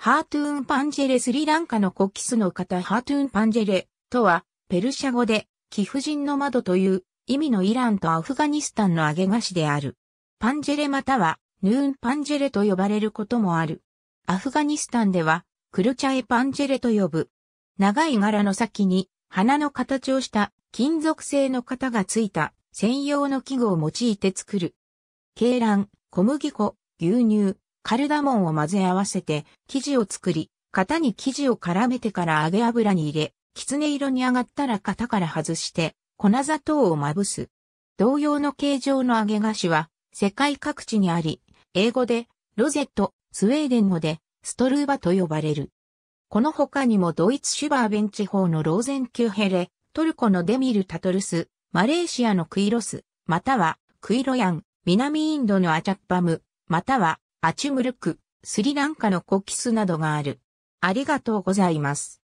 ハートゥーンパンジェレスリランカのコキスの方ハートゥーンパンジェレとは、ペルシャ語で、貴婦人の窓という意味のイランとアフガニスタンの揚げ菓子である。パンジェレまたは、ヌーンパンジェレと呼ばれることもある。アフガニスタンでは、クルチャエパンジェレと呼ぶ。長い柄の先に、花の形をした金属製の型がついた専用の器具を用いて作る。鶏卵、小麦粉、牛乳、カルダモンを混ぜ合わせて、生地を作り、型に生地を絡めてから揚げ油に入れ、きつね色に上がったら型から外して、粉砂糖をまぶす。同様の形状の揚げ菓子は、世界各地にあり、英語で、ロゼット、スウェーデン語で、ストルーバと呼ばれる。この他にもドイツシュバーベン地方のローゼンキューヘレ、トルコのデミルタトルス、マレーシアのクイロス、またはクイロヤン、南インドのアチャッパム、またはアチュムルク、スリランカのコキスなどがある。ありがとうございます。